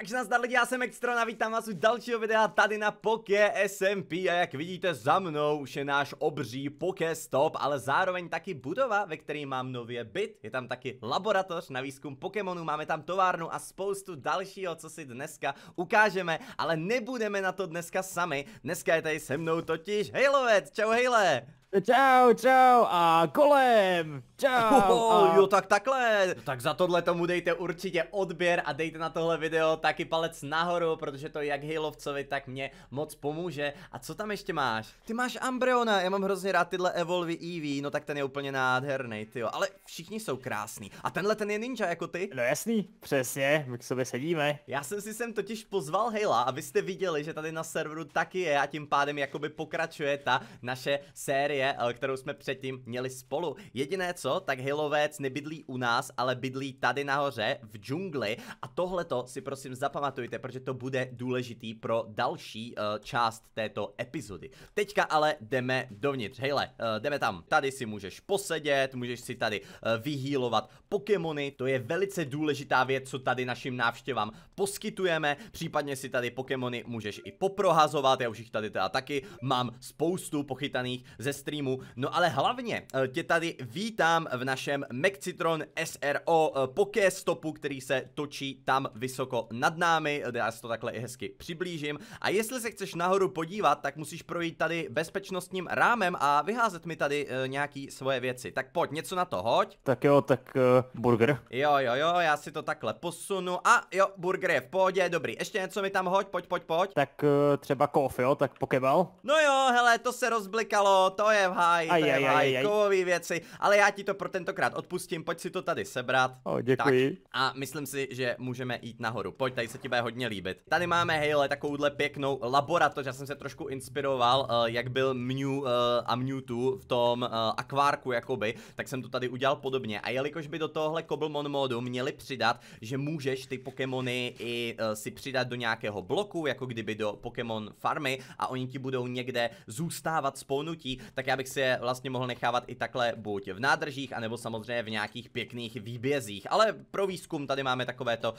Takže nazdar lidi, já jsem a vítám vás u dalšího videa tady na Poké SMP a jak vidíte za mnou už je náš obří Poké Stop, ale zároveň taky budova, ve které mám nově byt, je tam taky laboratoř na výzkum Pokémonů, máme tam továrnu a spoustu dalšího, co si dneska ukážeme, ale nebudeme na to dneska sami, dneska je tady se mnou totiž Halovec, čau Hejle! Čau, čau a kolem. Čau! Oh, a... Jo, tak takhle! No, tak za tohle tomu dejte určitě odběr a dejte na tohle video taky palec nahoru, protože to jak Halovcovi, tak mě moc pomůže. A co tam ještě máš? Ty máš Ambreona, já mám hrozně rád tyhle Evolvy EV, no tak ten je úplně nádherný, ty jo. Ale všichni jsou krásný. A tenhle ten je ninja jako ty? No jasný, přesně, my k sobě sedíme. Já jsem si sem totiž pozval Hejla a viděli, že tady na serveru taky je a tím pádem jakoby pokračuje ta naše série série, eh, kterou jsme předtím měli spolu. Jediné co, tak Hilovec nebydlí u nás, ale bydlí tady nahoře v džungli a tohleto si prosím zapamatujte, protože to bude důležitý pro další uh, část této epizody. Teďka ale jdeme dovnitř. Hele, uh, eh, jdeme tam. Tady si můžeš posedět, můžeš si tady uh, vyhýlovat Pokémony, to je velice důležitá věc, co tady našim návštěvám poskytujeme, případně si tady Pokémony můžeš i poprohazovat, já už jich tady teda taky mám spoustu pochytaných ze streamu. No ale hlavně eh, tě tady vítám v našem Mexitron SRO eh, poké stopu, který se točí tam vysoko nad námi. Eh, já si to takhle i hezky přiblížím. A jestli se chceš nahoru podívat, tak musíš projít tady bezpečnostním rámem a vyházet mi tady nějaký svoje věci. Tak pojď, něco na to hoď. Tak jo, tak uh, burger. Jo, jo, jo, já si to takhle posunu. A jo, burger je v pohodě, dobrý. Ještě něco mi tam hoď, pojď, pojď, pojď. Tak uh, třeba kofe, jo, tak pokebal. No jo, hele, to se rozblikalo, to je je v háji, aj, to je v háji, kovový věci, ale já ti to pro tentokrát odpustím, pojď si to tady sebrat. O, děkuji. Tak, a myslím si, že můžeme jít nahoru, pojď, tady se ti bude hodně líbit. Tady máme, hejle, takovouhle pěknou laboratoř, já jsem se trošku inspiroval, uh, jak byl Mew uh, a Mewtwo v tom uh, akvárku jakoby, tak jsem to tady udělal podobně. A jelikož by do tohohle Cobblemon modu měli přidat, že můžeš ty Pokémony i uh, si přidat do nějakého bloku, jako kdyby do Pokémon farmy a oni ti budou někde zůstávat spolnutí, tak já bych si je vlastně mohl nechávat i takhle buď v nádržích, anebo samozřejmě v nějakých pěkných výbězích. Ale pro výzkum tady máme takovéto uh,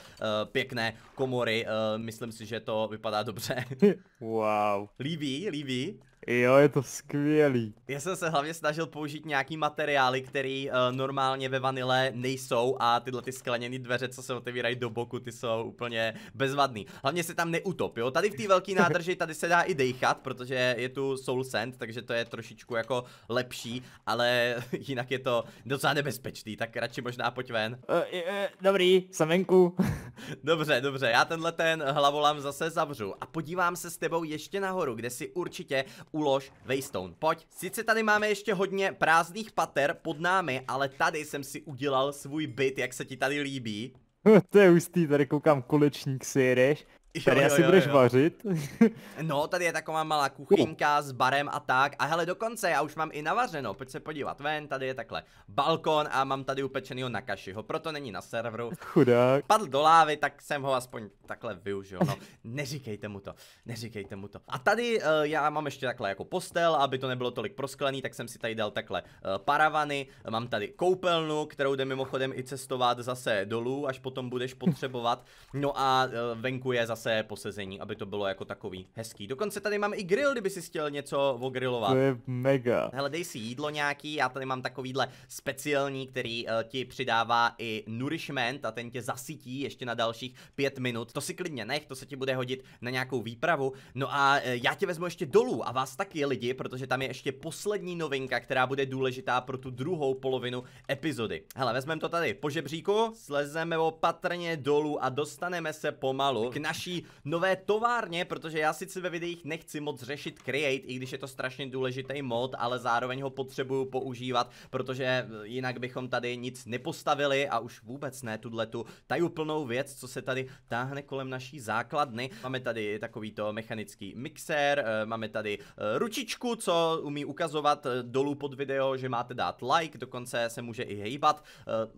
pěkné komory, uh, myslím si, že to vypadá dobře. wow. Líbí, líbí. Jo, je to skvělý. Já jsem se hlavně snažil použít nějaký materiály, které uh, eh, normálně ve vanile nejsou a tyhle ty skleněné dveře, co se otevírají do boku, ty jsou úplně bezvadný. Hlavně se tam neutop, jo. Tady v té velké nádrži tady se dá i dejchat, protože je tu soul sand, takže to je trošičku jako lepší, ale jinak je to docela nebezpečný, tak radši možná pojď ven. Uh, uh, dobrý, jsem venku. dobře, dobře, já tenhle ten hlavolám zase zavřu a podívám se s tebou ještě nahoru, kde si určitě ulož Waystone, pojď. Sice tady máme ještě hodně prázdných pater pod námi, ale tady jsem si udělal svůj byt, jak se ti tady líbí. to je ústý, tady koukám kulečník si jedeš. Tady jo, asi jo, budeš jo. vařit. no, tady je taková malá kuchynka s barem a tak. A hele, dokonce já už mám i navařeno. Pojď se podívat ven, tady je takhle balkon a mám tady upečenýho nakašiho, proto není na serveru. Chudák. Padl do lávy, tak jsem ho aspoň takhle využil. No, neříkejte mu to, neříkejte mu to. A tady uh, já mám ještě takhle jako postel, aby to nebylo tolik prosklený, tak jsem si tady dal takhle uh, paravany. Mám tady koupelnu, kterou jde mimochodem i cestovat zase dolů, až potom budeš potřebovat. No a uh, venku je zase zase posezení, aby to bylo jako takový hezký. Dokonce tady mám i grill, kdyby si chtěl něco ogrilovat. To je mega. Hele, dej si jídlo nějaký, já tady mám takovýhle speciální, který uh, ti přidává i nourishment a ten tě zasytí ještě na dalších pět minut. To si klidně nech, to se ti bude hodit na nějakou výpravu. No a uh, já tě vezmu ještě dolů a vás taky lidi, protože tam je ještě poslední novinka, která bude důležitá pro tu druhou polovinu epizody. Hele, vezmeme to tady po žebříku, slezeme opatrně dolů a dostaneme se pomalu k naší naší nové továrně, protože já sice ve videích nechci moc řešit Create, i když je to strašně důležitý mod, ale zároveň ho potřebuju používat, protože eh, jinak bychom tady nic nepostavili a už vůbec ne tuhle tu tajuplnou věc, co se tady táhne kolem naší základny. Máme tady takovýto mechanický mixér, eh, máme tady eh, ručičku, co umí ukazovat dolů pod video, že máte dát like, dokonce se může i hejbat,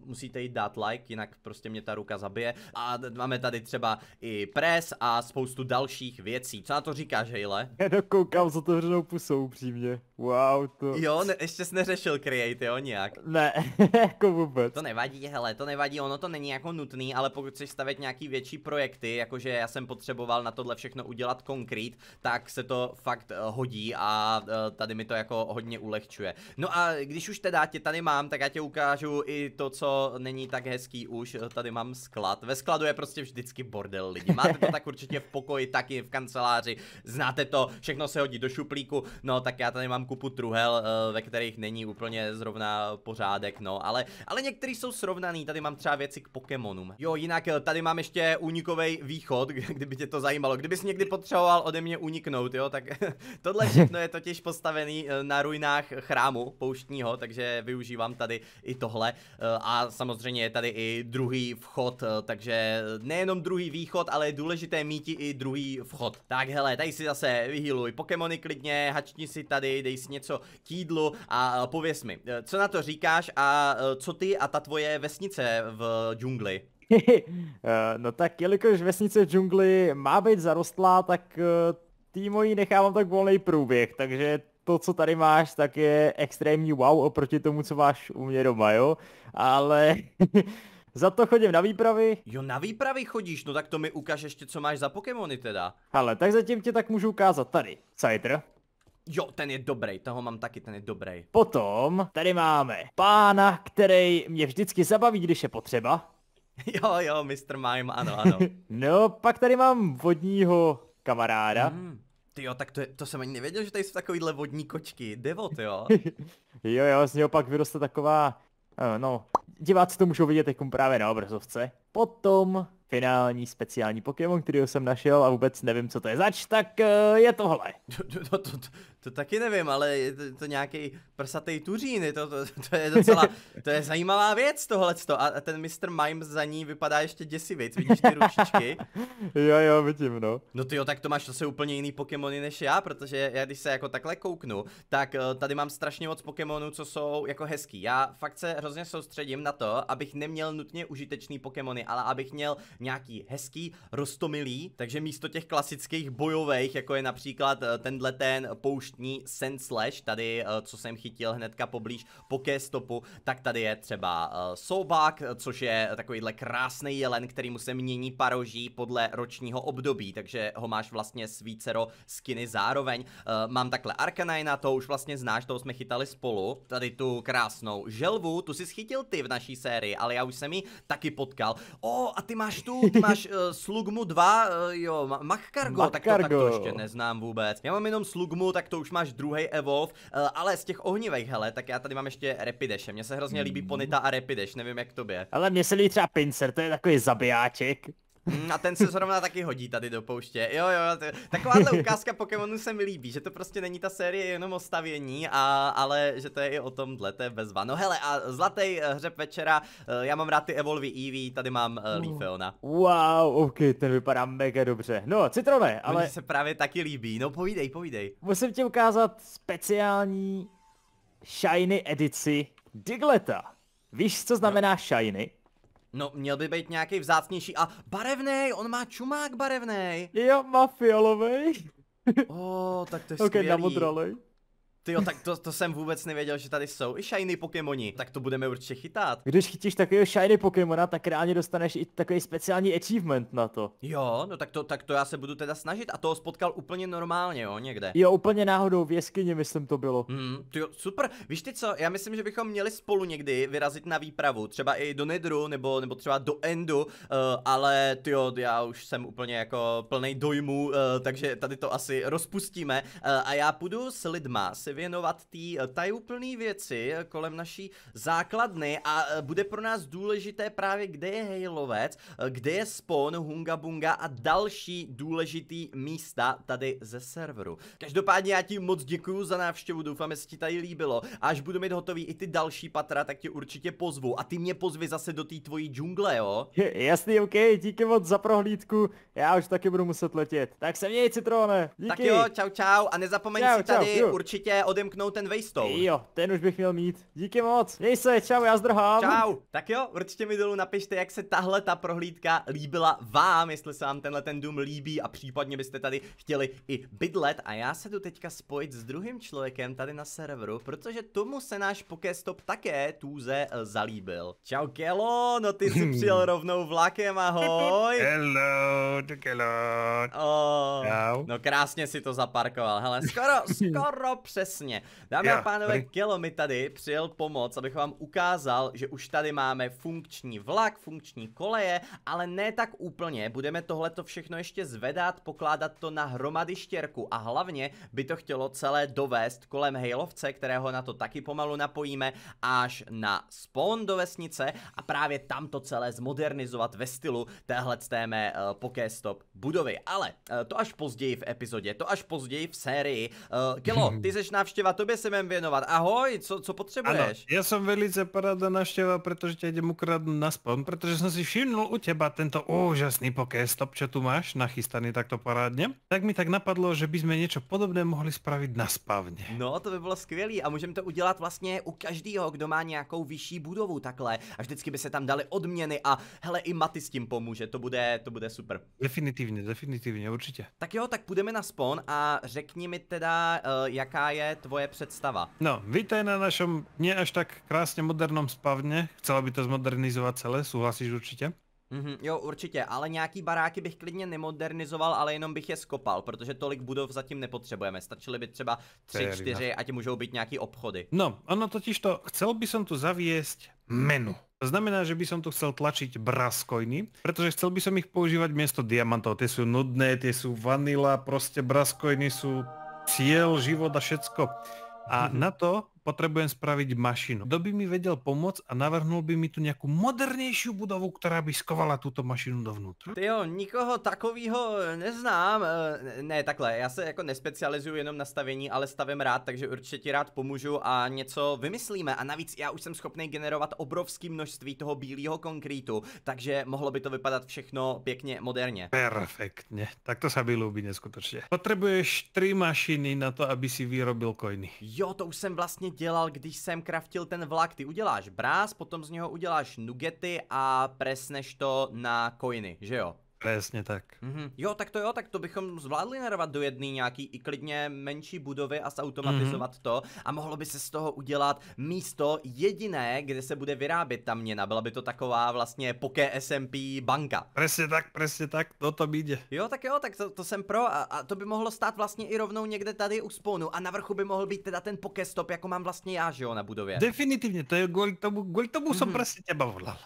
musíte jí dát like, jinak prostě mě ta ruka zabije. A máme tady třeba i press, pes a spoustu dalších věcí. Co na to říkáš, Hejle? Já dokoukám s otevřenou pusou upřímně. Wow, to... Jo, ne, ještě jsi neřešil create, jo, nějak. Ne, jako vůbec. To nevadí, hele, to nevadí, ono to není jako nutný, ale pokud chceš stavět nějaký větší projekty, jakože já jsem potřeboval na tohle všechno udělat konkrét, tak se to fakt uh, hodí a uh, tady mi to jako hodně ulehčuje. No a když už teda tě tady mám, tak já tě ukážu i to, co není tak hezký už. Eh, tady mám sklad. Ve skladu je prostě vždycky bordel lidi. Máte to tak určitě v pokoji, taky v kanceláři. Znáte to, všechno se hodí do šuplíku. No tak já tady mám kupu truhel, eh, ve kterých není úplně zrovna pořádek, no, ale, ale některý jsou srovnaný. Tady mám třeba věci k Pokémonům. Jo, jinak eh, tady mám ještě unikový východ, kdyby tě to zajímalo. Kdybys někdy potřeboval ode mě uniknout, jo, tak tohle všechno je totiž postavený eh, na ruinách chrámu pouštního, takže využívám tady i tohle. A samozřejmě je tady i druhý vchod, takže nejenom druhý východ, ale je důležité důležité mít i druhý vchod. Tak hele, tady si zase vyhýluj Pokémony klidně, hačni si tady, dej si něco k jídlu a e, pověs mi, e, co na to říkáš a e, co ty a ta tvoje vesnice v džungli? no tak, jelikož vesnice v džungli má být zarostlá, tak tý mojí nechávám tak volný průběh, takže to, co tady máš, tak je extrémní wow oproti tomu, co máš u mě doma, jo? Ale Za to chodím na výpravy. Jo, na výpravy chodíš, no tak to mi ukáž ještě, co máš za Pokémony teda. Ale tak zatím tě tak můžu ukázat tady. Cider. Jo, ten je dobrý, toho mám taky, ten je dobrý. Potom tady máme pána, který mě vždycky zabaví, když je potřeba. Jo, jo, Mr. Mime, ano, ano. no, pak tady mám vodního kamaráda. Mm. Ty jo, tak to, je, to jsem ani nevěděl, že tady jsou takovýhle vodní kočky. Devot, jo. jo, jo, z něho pak vyroste taková Eh, no, diváci to můžou vidět jako právě na obrazovce. Potom finální speciální Pokémon, který jsem našel a vůbec nevím, co to je zač, tak eh, je tohle. To, to, to, to taky nevím, ale je to, to nějaký prsatý tuřín, je to, to, to, je docela, to je zajímavá věc tohleto a, a ten Mr. Mime za ní vypadá ještě děsivic, vidíš ty ručičky? jo, jo, vidím, no. No ty jo, tak to máš zase úplně jiný Pokémony než já, protože já když se jako takhle kouknu, tak eh, tady mám strašně moc Pokémonů, co jsou jako hezký. Já fakt se hrozně soustředím na to, abych neměl nutně užitečný Pokémony, ale abych měl nějaký hezký, rostomilý, takže místo těch klasických bojových, jako je například eh, tenhle ten poušť dní Senslash, tady, eh, co jsem chytil hnedka poblíž stopu tak tady je třeba eh, soubák, což je takovýhle krásný jelen, který mu se mění paroží podle ročního období, takže ho máš vlastně s vícero skiny zároveň. Eh, mám takhle Arcanine, to už vlastně znáš, toho jsme chytali spolu. Tady tu krásnou želvu, tu si schytil ty v naší sérii, ale já už jsem ji taky potkal. O, a ty máš tu, ty máš uh, Slugmu 2, uh, jo, Machkargo, Mach tak to, tak to ještě neznám vůbec. Já mám jenom Slugmu, tak to už už máš druhý evolve, uh, ale z těch ohnivých, hele, tak já tady mám ještě Rapideše. Mně se hrozně líbí mhm. Ponita a Repideš, nevím jak tobě. Ale mně se líbí třeba Pincer, to je takový zabijáček. A ten se zrovna taky hodí tady do pouště. Jo, jo, t- takováhle ukázka Pokémonu se mi líbí, že to prostě není ta série jenom o stavění, a, ale že to je i o tom to je bezva. No hele, a zlatý eh, hřeb večera, eh, já mám rád ty Evolvy Eevee, tady mám uh, Leafeona. Wow, ok, ten vypadá mega dobře. No, Citrone, ale... Mně se právě taky líbí, no povídej, povídej. Musím ti ukázat speciální shiny edici Digleta. Víš, co znamená no. shiny? No, měl by být nějaký vzácnější a barevný, on má čumák barevný. Jo, má fialový. oh, tak to je okay, skvělý. na modrolej. Ty jo, tak to, to, jsem vůbec nevěděl, že tady jsou i shiny Pokémoni, tak to budeme určitě chytat. Když chytíš takového shiny Pokémona, tak reálně dostaneš i takový speciální achievement na to. Jo, no tak to, tak to já se budu teda snažit a toho spotkal úplně normálně, jo, někde. Jo, úplně náhodou v jeskyni, myslím, to bylo. Hmm, ty jo, super. Víš ty co, já myslím, že bychom měli spolu někdy vyrazit na výpravu, třeba i do Nedru nebo, nebo třeba do Endu, uh, ale ty jo, já už jsem úplně jako plný dojmu, uh, eh, takže tady to asi rozpustíme uh, a já půjdu s lidma si věnovat té eh, tajuplné věci eh, kolem naší základny a eh, bude pro nás důležité právě, kde je Hejlovec, kde je spawn Hunga Bunga a další důležitý místa tady ze serveru. Každopádně já ti moc děkuju za návštěvu, doufám, že se ti tady líbilo. A až budu mít hotový i ty další patra, tak tě určitě pozvu. A ty mě pozvi zase do té tvojí džungle, jo? Je, jasný, ok, díky moc za prohlídku. Já už taky budu muset letět. Tak se měj, Citrone. Díky. Tak jo, čau, čau. A nezapomeň čau, si tady čau, určitě odemknout ten waystone. Jo, ten už bych měl mít. Díky moc. Měj se, čau, já zdrhám. Čau. Tak jo, určitě mi dolů napište, jak se tahle ta prohlídka líbila vám, jestli se vám tenhle ten dům líbí a případně byste tady chtěli i bydlet. A já se tu teďka spojit s druhým člověkem tady na serveru, protože tomu se náš Pokéstop také tuze eh, zalíbil. Čau Kelo, no ty jsi přijel rovnou vlakem, ahoj. Hello, to Kelo. Oh, no krásně si to zaparkoval, hele, skoro, skoro přes Přesně. Dámy a pánové, Kelo mi tady přijel pomoc, abych vám ukázal, že už tady máme funkční vlak, funkční koleje, ale ne tak úplně. Budeme tohleto všechno ještě zvedat, pokládat to na hromady štěrku, a hlavně by to chtělo celé dovést kolem Hejlovce, kterého na to taky pomalu napojíme, až na spawn do vesnice a právě tam to celé zmodernizovat ve stylu téhle téme uh, Pokéstop budovy. Ale uh, to až později v epizodě, to až později v sérii. Uh, Kelo, ty seš na návštěva, tobě se mám věnovat. Ahoj, co, co potřebuješ? Ano, já jsem velice paráda návštěva, protože tě jdem ukradnout na spawn, protože jsem si všimnul u těba tento úžasný pokéstop, co tu máš, nachystaný takto parádně. Tak mi tak napadlo, že bychom něco podobné mohli spravit na spavně. No, to by bylo skvělé a můžeme to udělat vlastně u každého, kdo má nějakou vyšší budovu takhle a vždycky by se tam dali odměny a hele, i Maty s tím pomůže, to bude, to bude super. Definitivně, definitivně, určitě. Tak jo, tak půjdeme na spawn a řekni mi teda, eh, jaká je je tvoje představa? No, víte na našem ne až tak krásně modernom spavně. Chcela by to zmodernizovat celé, souhlasíš určitě? Mm-hmm, jo, určitě, ale nějaký baráky bych klidně nemodernizoval, ale jenom bych je skopal, protože tolik budov zatím nepotřebujeme. Stačily by třeba tři, čtyři, ať můžou být nějaký obchody. No, ono totiž to, chcel by som tu zaviesť menu. To znamená, že by som tu chcel tlačiť braskojny, pretože chcel by som ich používať miesto diamantov. Tie sú nudné, tie sú vanila, proste braskojny sú přijel život a všecko. A mm-hmm. na to potrebujem spraviť mašinu. Kto by mi vedel pomoc a navrhnul by mi tu nejakú modernejšiu budovu, ktorá by skovala túto mašinu dovnútra? Ty jo, nikoho takového neznám. Eh, ne, takhle, já se jako nespecializuju jenom na stavění, ale stavím rád, takže určitě ti rád pomůžu a něco vymyslíme. A navíc já už jsem schopný generovat obrovské množství toho bílého konkrétu, takže mohlo by to vypadat všechno pěkně moderně. Perfektně, tak to se mi líbí neskutečně. Potřebuješ tři mašiny na to, aby si vyrobil kojny. Jo, to už jsem vlastně dělal, když jsem kraftil ten vlak. Ty uděláš bráz, potom z něho uděláš nugety a presneš to na coiny, že jo? Přesně tak. Mm-hmm. Jo, tak to jo, tak to bychom zvládli narvat do jedné nějaký i klidně menší budovy a zautomatizovat mm-hmm. to a mohlo by se z toho udělat místo jediné, kde se bude vyrábět ta měna. Byla by to taková vlastně poké SMP banka. Přesně tak, přesně tak, to to bíde. Jo, tak jo, tak to, to jsem pro a, a to by mohlo stát vlastně i rovnou někde tady u spawnu a na vrchu by mohl být teda ten poké stop, jako mám vlastně já, že jo, na budově. Definitivně, to je kvůli tomu, kvůli tomu mm-hmm. jsem prostě tě bavlal.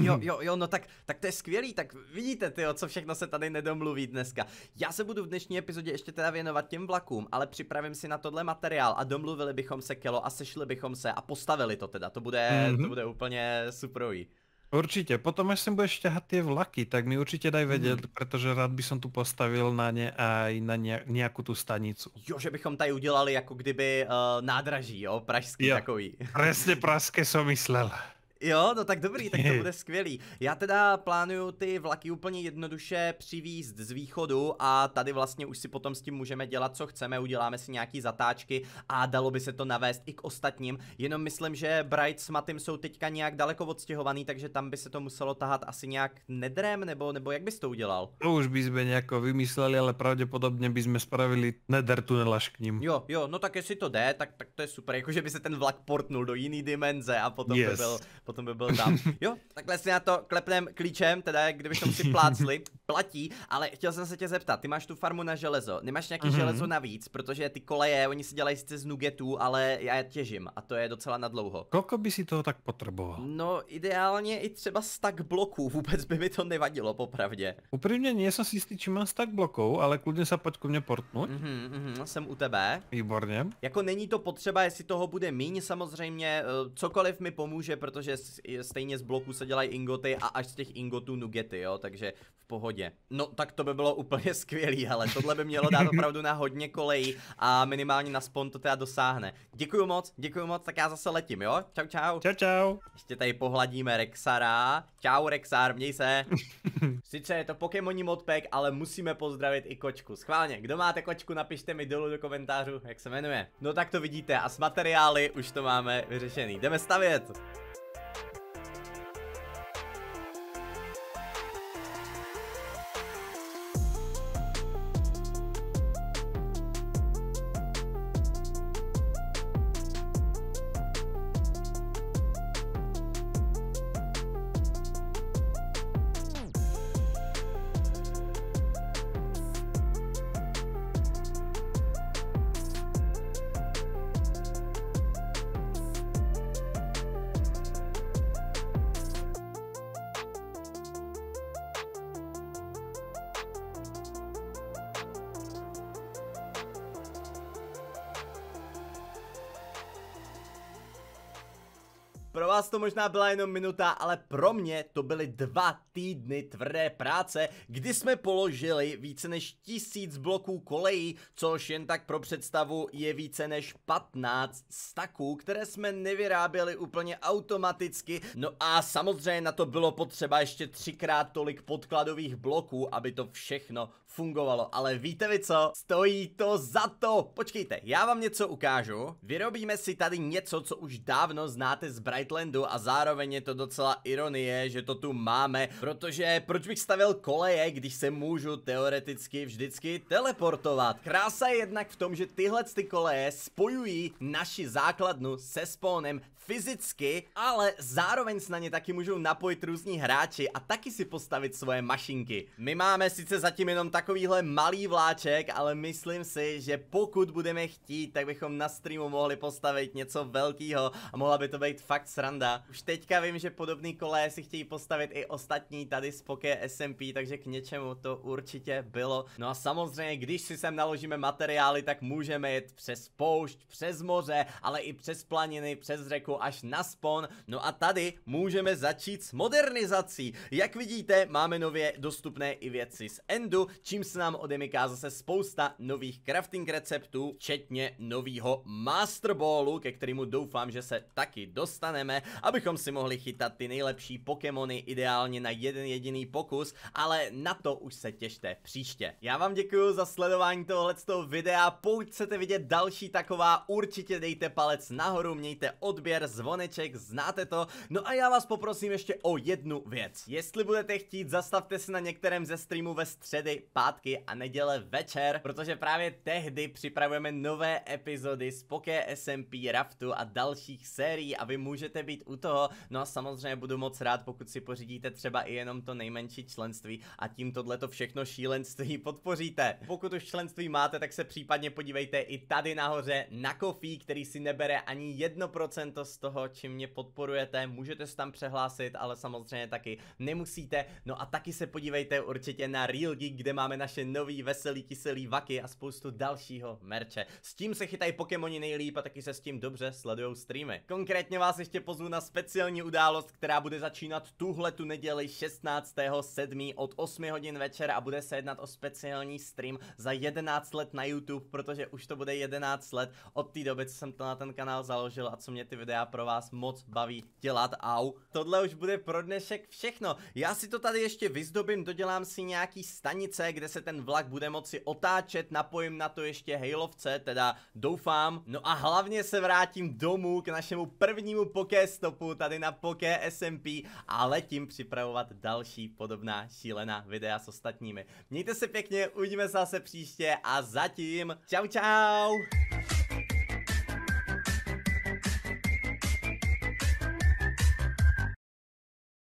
jo, jo, jo, no tak, tak to je skvělý, tak vidíte, ty co všechno se tady nedomluví dneska. Já se budu v dnešní epizodě ještě teda věnovat těm vlakům, ale připravím si na tohle materiál a domluvili bychom se kelo a sešli bychom se a postavili to teda, to bude, mm-hmm. to bude úplně superový. Určitě, potom až si budeš ťahať ty vlaky, tak mi určitě daj vědět, hmm. protože rád by som tu postavil na ně a i na nějakou tu stanicu. Jo, že bychom tady udělali jako kdyby uh, nádraží, jo, pražský jo, takový. Přesně pražské jsem myslel. Jo, no tak dobrý, tak to bude skvělý. Já teda plánuju ty vlaky úplně jednoduše přivízt z východu a tady vlastně už si potom s tím můžeme dělat, co chceme, uděláme si nějaký zatáčky a dalo by se to navést i k ostatním, jenom myslím, že Bright s Matym jsou teďka nějak daleko odstěhovaný, takže tam by se to muselo tahat asi nějak nedrem, nebo, nebo jak bys to udělal? To už by jsme nějak vymysleli, ale pravděpodobně by jsme spravili neder tunel až k ním. Jo, jo, no tak jestli to jde, tak, tak to je super, jakože by se ten vlak portnul do jiný dimenze a potom yes. by byl potom by byl tam. Jo, takhle si na to klepnem klíčem, teda jak kdybychom si plácli platí, ale chtěl jsem se tě zeptat, ty máš tu farmu na železo, nemáš nějaký mm-hmm. železo navíc, protože ty koleje, oni si dělají sice z nugetů, ale já je těžím a to je docela dlouho. Kolko by si toho tak potřeboval? No ideálně i třeba stack bloků, vůbec by mi to nevadilo popravdě. Upřímně, nejsem si jistý, či mám stack bloků, ale klidně se pojď ku mně portnout. Mm-hmm, mm-hmm, jsem u tebe. Výborně. Jako není to potřeba, jestli toho bude míň, samozřejmě eh, cokoliv mi pomůže, protože stejně z bloků se dělají ingoty a až z těch ingotů nugety, jo, takže v pohodě pohodě. No tak to by bylo úplně skvělý, ale tohle by mělo dát opravdu na hodně kolejí a minimálně na spon to teda dosáhne. Děkuju moc, děkuju moc, tak já zase letím, jo? Čau, čau. Čau, čau. Ještě tady pohladíme Rexara. Čau, Rexar, měj se. Sice je to Pokémoní modpack, ale musíme pozdravit i kočku. Schválně, kdo máte kočku, napište mi dolů do komentářů, jak se jmenuje. No tak to vidíte a s materiály už to máme vyřešený. Jdeme stavět. Pro vás to možná byla jenom minuta, ale pro mě to byly dva týdny tvrdé práce, kdy jsme položili více než tisíc bloků kolejí, což jen tak pro představu je více než 15 staků, které jsme nevyráběli úplně automaticky. No a samozřejmě na to bylo potřeba ještě třikrát tolik podkladových bloků, aby to všechno fungovalo. Ale víte vy co? Stojí to za to! Počkejte, já vám něco ukážu. Vyrobíme si tady něco, co už dávno znáte z Bright Nightlandu a zároveň je to docela ironie, že to tu máme, protože proč bych stavil koleje, když se můžu teoreticky vždycky teleportovat? Krása je jednak v tom, že tyhle ty koleje spojují naši základnu se spawnem fyzicky, ale zároveň se na ně taky můžou napojit různí hráči a taky si postavit svoje mašinky. My máme sice zatím jenom takovýhle malý vláček, ale myslím si, že pokud budeme chtít, tak bychom na streamu mohli postavit něco velkého a mohla by to být fakt sranda. Už teďka vím, že podobný kole si chtějí postavit i ostatní tady z Poké SMP, takže k něčemu to určitě bylo. No a samozřejmě, když si sem naložíme materiály, tak můžeme jet přes poušť, přes moře, ale i přes planiny, přes řeku až na spon. No a tady můžeme začít s modernizací. Jak vidíte, máme nově dostupné i věci z Endu, čím se nám odemyká zase spousta nových crafting receptů, včetně novýho Master Ballu, ke kterému doufám, že se taky dostaneme dostaneme, abychom si mohli chytat ty nejlepší Pokémony ideálně na jeden jediný pokus, ale na to už se těšte příště. Já vám děkuji za sledování tohoto videa, pokud chcete vidět další taková, určitě dejte palec nahoru, mějte odběr, zvoneček, znáte to. No a já vás poprosím ještě o jednu věc. Jestli budete chtít, zastavte se na některém ze streamů ve středy, pátky a neděle večer, protože právě tehdy připravujeme nové epizody z Poké SMP Raftu a dalších sérií a vy můžete můžete být u toho. No a samozřejmě budu moc rád, pokud si pořídíte třeba i jenom to nejmenší členství a tím to všechno šílenství podpoříte. Pokud už členství máte, tak se případně podívejte i tady nahoře na kofí, který si nebere ani 1% z toho, čím mě podporujete. Můžete se tam přehlásit, ale samozřejmě taky nemusíte. No a taky se podívejte určitě na Real Geek, kde máme naše nový veselý kyselý vaky a spoustu dalšího merče. S tím se chytají Pokémoni nejlíp a taky se s tím dobře sledují streamy. Konkrétně vás ještě pozvu na speciální událost, která bude začínat tuhle tu neděli 16.7. od 8 hodin večer a bude se jednat o speciální stream za 11 let na YouTube, protože už to bude 11 let od té doby, co jsem to na ten kanál založil a co mě ty videa pro vás moc baví dělat, au. Tohle už bude pro dnešek všechno. Já si to tady ještě vyzdobím, dodělám si nějaký stanice, kde se ten vlak bude moci otáčet, napojím na to ještě hejlovce, teda doufám. No a hlavně se vrátím domů k našemu prvnímu Pokémonu stopu tady na Poké SMP, ale tím připravovat další podobná šílená videa s ostatními. Mějte se pěkně, uvidíme se zase příště a zatím, čau čau!